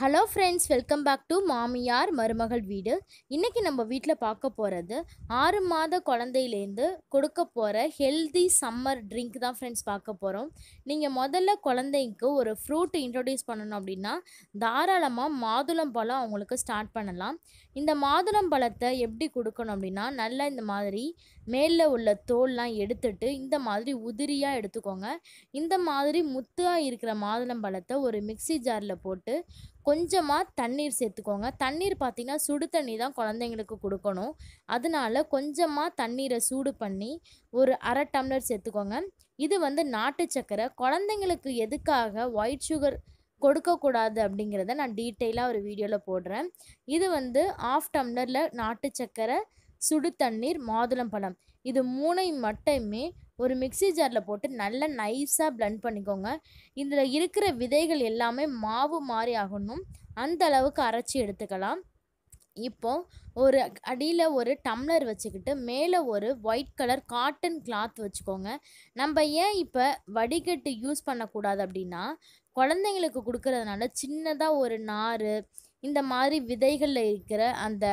hello friends welcome back to மாமியார் மருமகள் வீடு இன்றைக்கி நம்ம வீட்டில் பார்க்க போகிறது ஆறு மாத குழந்தையிலேருந்து கொடுக்க போகிற ஹெல்தி சம்மர் ட்ரிங்க் தான் ஃப்ரெண்ட்ஸ் பார்க்க போகிறோம் நீங்கள் முதல்ல குழந்தைக்கு ஒரு ஃப்ரூட் இன்ட்ரடியூஸ் பண்ணணும் அப்படின்னா தாராளமாக மாதுளம் பழம் அவங்களுக்கு ஸ்டார்ட் பண்ணலாம் இந்த மாதுளம் பழத்தை எப்படி கொடுக்கணும் அப்படின்னா நல்லா இந்த மாதிரி மேலில் உள்ள தோல்லாம் எடுத்துட்டு இந்த மாதிரி உதிரியாக எடுத்துக்கோங்க இந்த மாதிரி முத்தாக இருக்கிற மாதுளம் பழத்தை ஒரு மிக்சி ஜாரில் போட்டு கொஞ்சமாக தண்ணீர் சேர்த்துக்கோங்க தண்ணீர் பார்த்திங்கன்னா சுடு தண்ணி தான் குழந்தைங்களுக்கு கொடுக்கணும் அதனால கொஞ்சமாக தண்ணீரை சூடு பண்ணி ஒரு அரை டம்ளர் சேர்த்துக்கோங்க இது வந்து நாட்டு சக்கரை குழந்தைங்களுக்கு எதுக்காக ஒயிட் சுகர் கொடுக்கக்கூடாது அப்படிங்கிறத நான் டீட்டெயிலாக ஒரு வீடியோவில் போடுறேன் இது வந்து ஆஃப் டம்ளரில் நாட்டு சக்கரை சுடு தண்ணீர் மாதுளம்பழம் இது மூணை மட்டுமே ஒரு மிக்சி ஜாரில் போட்டு நல்லா நைஸாக பிளண்ட் பண்ணிக்கோங்க இதில் இருக்கிற விதைகள் எல்லாமே மாவு மாறி ஆகணும் அந்த அளவுக்கு அரைச்சி எடுத்துக்கலாம் இப்போது ஒரு அடியில் ஒரு டம்ளர் வச்சுக்கிட்டு மேலே ஒரு ஒயிட் கலர் காட்டன் கிளாத் வச்சுக்கோங்க நம்ம ஏன் இப்போ வடிகட்டு யூஸ் பண்ணக்கூடாது அப்படின்னா குழந்தைங்களுக்கு கொடுக்கறதுனால சின்னதாக ஒரு நார் இந்த மாதிரி விதைகளில் இருக்கிற அந்த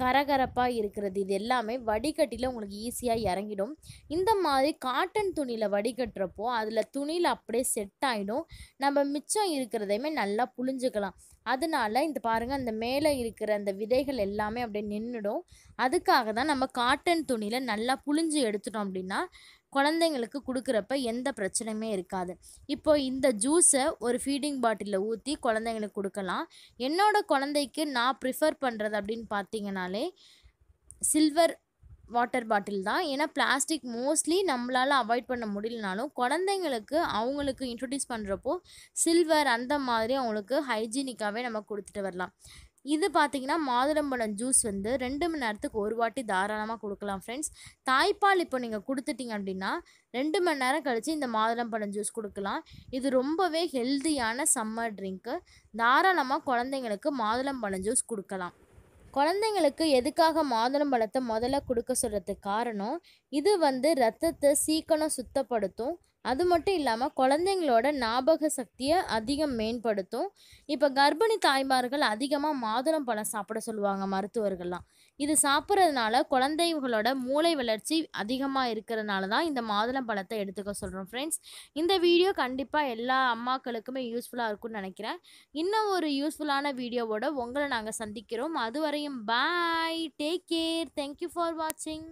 கரகரப்பாக இருக்கிறது இது எல்லாமே வடிகட்டியில் உங்களுக்கு ஈஸியாக இறங்கிடும் இந்த மாதிரி காட்டன் துணியில் வடிகட்டுறப்போ அதில் துணியில் அப்படியே செட் ஆகிடும் நம்ம மிச்சம் இருக்கிறதையுமே நல்லா புழிஞ்சுக்கலாம் அதனால இந்த பாருங்கள் அந்த மேலே இருக்கிற அந்த விதைகள் எல்லாமே அப்படியே நின்றுடும் அதுக்காக தான் நம்ம காட்டன் துணியில் நல்லா புழிஞ்சு எடுத்துட்டோம் அப்படின்னா குழந்தைங்களுக்கு கொடுக்குறப்ப எந்த பிரச்சனையுமே இருக்காது இப்போ இந்த ஜூஸை ஒரு ஃபீடிங் பாட்டிலில் ஊற்றி குழந்தைங்களுக்கு கொடுக்கலாம் என்னோடய குழந்தைக்கு நான் ப்ரிஃபர் பண்ணுறது அப்படின்னு பார்த்தீங்கனாலே சில்வர் வாட்டர் பாட்டில் தான் ஏன்னா பிளாஸ்டிக் மோஸ்ட்லி நம்மளால் அவாய்ட் பண்ண முடியலனாலும் குழந்தைங்களுக்கு அவங்களுக்கு இன்ட்ரடியூஸ் பண்ணுறப்போ சில்வர் அந்த மாதிரி அவங்களுக்கு ஹைஜீனிக்காகவே நம்ம கொடுத்துட்டு வரலாம் இது பார்த்திங்கன்னா மாதுளம்பழம் ஜூஸ் வந்து ரெண்டு மணி நேரத்துக்கு ஒரு வாட்டி தாராளமாக கொடுக்கலாம் ஃப்ரெண்ட்ஸ் தாய்ப்பால் இப்போ நீங்கள் கொடுத்துட்டிங்க அப்படின்னா ரெண்டு மணி நேரம் கழித்து இந்த மாதுளம்பழம் ஜூஸ் கொடுக்கலாம் இது ரொம்பவே ஹெல்த்தியான சம்மர் ட்ரிங்க்கு தாராளமாக குழந்தைங்களுக்கு மாதுளம்பழம் ஜூஸ் கொடுக்கலாம் குழந்தைங்களுக்கு எதுக்காக மாதுளம் பழத்தை முதல்ல கொடுக்க சொல்கிறதுக்கு காரணம் இது வந்து ரத்தத்தை சீக்கிரம் சுத்தப்படுத்தும் அது மட்டும் இல்லாமல் குழந்தைங்களோட ஞாபக சக்தியை அதிகம் மேம்படுத்தும் இப்போ கர்ப்பிணி தாய்மார்கள் அதிகமாக மாதுளம் பழம் சாப்பிட சொல்லுவாங்க மருத்துவர்கள்லாம் இது சாப்பிட்றதுனால குழந்தைகளோட மூளை வளர்ச்சி அதிகமாக இருக்கிறதுனால தான் இந்த மாதுளம் பழத்தை எடுத்துக்க சொல்கிறோம் ஃப்ரெண்ட்ஸ் இந்த வீடியோ கண்டிப்பாக எல்லா அம்மாக்களுக்குமே யூஸ்ஃபுல்லாக இருக்கும்னு நினைக்கிறேன் இன்னும் ஒரு யூஸ்ஃபுல்லான வீடியோவோட உங்களை நாங்கள் சந்திக்கிறோம் அதுவரையும் bye take care thank you for வாட்சிங்